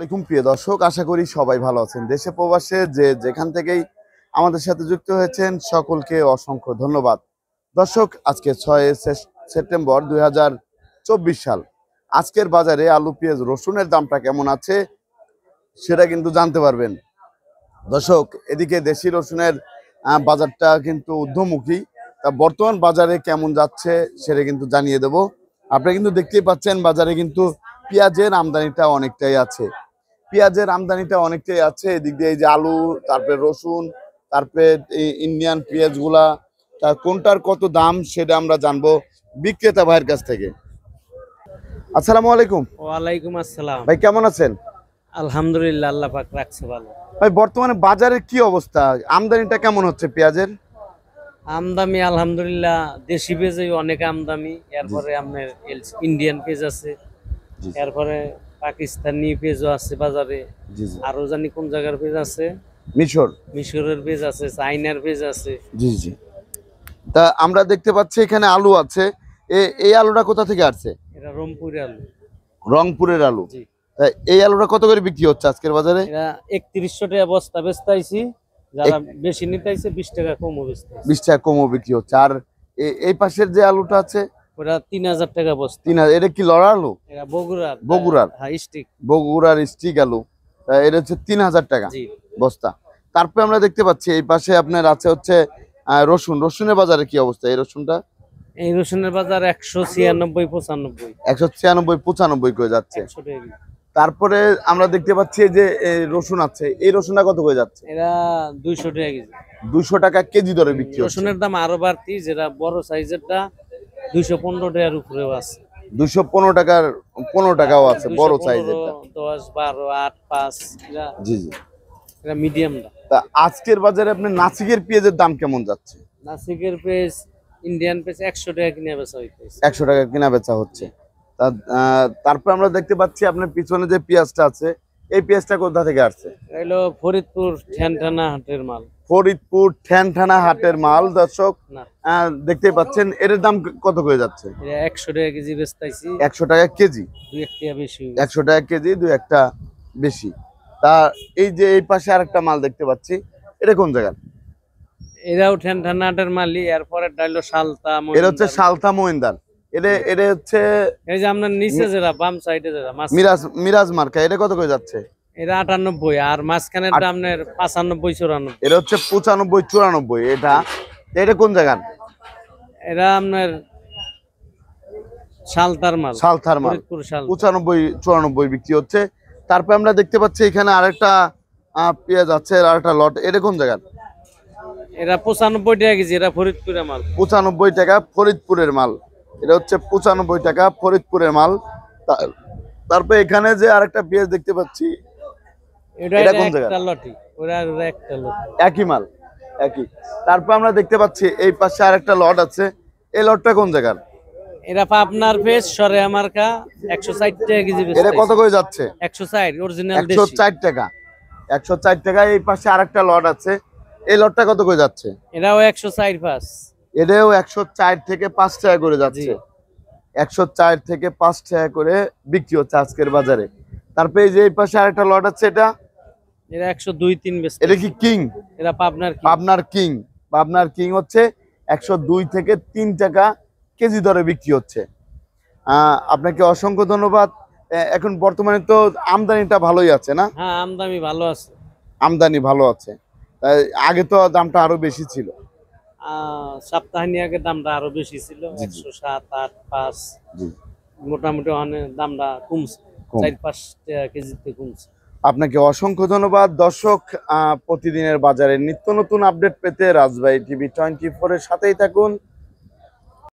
আসসালামাইকুম প্রিয় দর্শক আশা করি সবাই ভালো আছেন দেশে প্রবাসে যে যেখান থেকেই আমাদের সাথে যুক্ত হয়েছেন সকলকে অসংখ্য ধন্যবাদ দর্শক আজকে ছয় সেপ্টেম্বর দুই সাল আজকের বাজারে আলু পেঁয়াজ রসুনের দামটা কেমন আছে সেটা কিন্তু জানতে পারবেন দর্শক এদিকে দেশি রসুনের বাজারটা কিন্তু ঊর্ধ্বমুখী তা বর্তমান বাজারে কেমন যাচ্ছে সেটা কিন্তু জানিয়ে দেব আপনারা কিন্তু দেখতেই পাচ্ছেন বাজারে কিন্তু পেঁয়াজের আমদানিটা অনেকটাই আছে পেঁয়াজের আমদানিটা অনেকটাই আছে এদিক দিয়ে এই যে আলু তারপরে রসুন তারপরে ইন্ডিয়ান পেঁয়াজগুলা তা কোনটার কত দাম সেটা আমরা জানবো বিক্রেতা ভাইয়ের কাছ থেকে আসসালামু আলাইকুম ওয়ালাইকুম আসসালাম ভাই কেমন আছেন আলহামদুলিল্লাহ আল্লাহ পাক রাখছে ভালো ভাই বর্তমানে বাজারের কি অবস্থা আমদানিটা কেমন হচ্ছে পেঁয়াজের আমদামি আলহামদুলিল্লাহ দেশি পেঁয়াজে অনেক আমদামি এরপরে আপনার ইন্ডিয়ান পেঁয়াজ আছে এরপরে পাকিস্তানি পেজও আছে বাজারে আরো জানি কোন জায়গার পেজ আছে মিশর মিশরের পেজ আছে চাইনার পেজ আছে জি জি তা আমরা দেখতে পাচ্ছি এখানে আলু আছে এই আলুটা কোথা থেকে আসছে এটা রংপুরের আলু রংপুরের আলু এই আলুটা কত করে বিক্রি হচ্ছে আজকের বাজারে একত্রিশশো টাকা বস্তা বেচতাইছি যারা বেশি নিতেছে বিশ টাকা কমও বেচতে বিশ টাকা কমও বিক্রি হচ্ছে আর এই পাশের যে আলুটা আছে ওটা হাজার টাকা বস্তা হাজার এটা কি লড়া আলু এটা বগুড়ার বগুড়ার হ্যাঁ, স্টিক বগুড়ার স্টিক আলু এটা হচ্ছে তিন হাজার টাকা বস্তা তারপরে আমরা দেখতে পাচ্ছি এই পাশে আপনার আছে হচ্ছে রসুন রসুনের বাজারে কি অবস্থা এই রসুনটা এই রসুনের বাজার একশো ছিয়ানব্বই পঁচানব্বই একশো ছিয়ানব্বই পঁচানব্বই করে যাচ্ছে তারপরে আমরা দেখতে পাচ্ছি যে রসুন আছে এই রসুনটা কত করে যাচ্ছে এরা দুইশো টাকা কেজি 200 টাকা কেজি দরে বিক্রি রসুনের দাম আরো বাড়তি যেটা বড় সাইজেরটা দুইশো পনেরো টাকার উপরেও আছে দুশো পনেরো টাকার পনেরো টাকাও আছে বড় দশ বারো আট পাঁচ জি জি এটা আজকের বাজারে আপনি নাসিকের পেঁয়াজের দাম কেমন যাচ্ছে নাসিকের পেঁয়াজ ইন্ডিয়ান পেঁয়াজ একশো টাকা কিনা বেচা হয়েছে একশো টাকা কিনা বেচা হচ্ছে তারপর আমরা দেখতে পাচ্ছি আপনার পিছনে যে পেঁয়াজটা আছে এই পেঁয়াজটা কোথা থেকে আসছে এগুলো ফরিদপুর ঠ্যানঠানা হাটের মাল ফরিদপুর ঠ্যানঠানা হাটের মাল দর্শক দেখতে পাচ্ছেন এর দাম কত করে যাচ্ছে একশো টাকা কেজি একশো টাকা কেজি একশো টাকা কেজি দু একটা বেশি তা এই যে এই পাশে আরেকটা মাল দেখতে পাচ্ছি এটা কোন জায়গা এরাও ঠ্যানঠানা হাটের মালই এরপরে সালতা এটা হচ্ছে সালতা মহিন্দার এটা এটা হচ্ছে এই যে আপনার নিচে বাম সাইডে মিরাজ মিরাজ মার্কা এটা কত করে যাচ্ছে এটা আটানব্বই আর মাঝখানে আপনার পঁচানব্বই চুরানব্বই এটা হচ্ছে পঁচানব্বই চুরানব্বই এটা এটা কোন জায়গার এটা আপনার শালতার মাল মাল চুরানব্বই বিক্রি হচ্ছে তারপরে আমরা দেখতে পাচ্ছি এখানে আরেকটা পেঁয়াজ আছে একটা লট এটা কোন এটা পঁচানব্বই টাকা কেজি এটা ফরিদপুরের মাল পঁচানব্বই টাকা ফরিদপুরের মাল এটা হচ্ছে পঁচানব্বই টাকা ফরিদপুরের মাল তারপরে এখানে যে আরেকটা পেঁয়াজ দেখতে পাচ্ছি এটা কোন জায়গা লটি ওরা একটা লটি একই মাল একই তারপর আমরা দেখতে পাচ্ছি এই পাশে আরেকটা লট আছে এই লটটা কোন জায়গার এরা পাপনার ফেস সরে আমার কা 160 টাকা কেজি এটা কত করে যাচ্ছে 160 অরিজিনাল দেশি 104 টাকা 104 টাকা এই পাশে আরেকটা লট আছে এই লটটা কত করে যাচ্ছে এটাও 104 পাস এটাও 104 থেকে 5 টাকা করে যাচ্ছে 104 থেকে 5 টাকা করে বিক্রি হচ্ছে আজকের বাজারে তারপরে এই যে এই পাশে আরেকটা লট আছে এটা এরা 102 3 বেচতে এটা কি কিং এরা পাবনার কিং পাবনার কিং পাবনার কিং হচ্ছে 102 থেকে 3 টাকা কেজি দরে বিক্রি হচ্ছে আপনাকে অসংখ্য ধন্যবাদ এখন বর্তমানে তো আমদানিটা ভালোই আছে না হ্যাঁ আমদানি ভালো আছে আমদানি ভালো আছে আগে তো দামটা আরো বেশি ছিল সপ্তাহানি আগে দামটা আরো বেশি ছিল একশো সাত আট পাঁচ মোটামুটি অনেক দামটা কমছে চার পাঁচ কেজিতে কমছে আপনাকে অসংখ্য ধন্যবাদ দর্শক প্রতিদিনের বাজারে নিত্য নতুন আপডেট পেতে রাজবাহী টিভি টোয়েন্টি ফোরের সাথেই থাকুন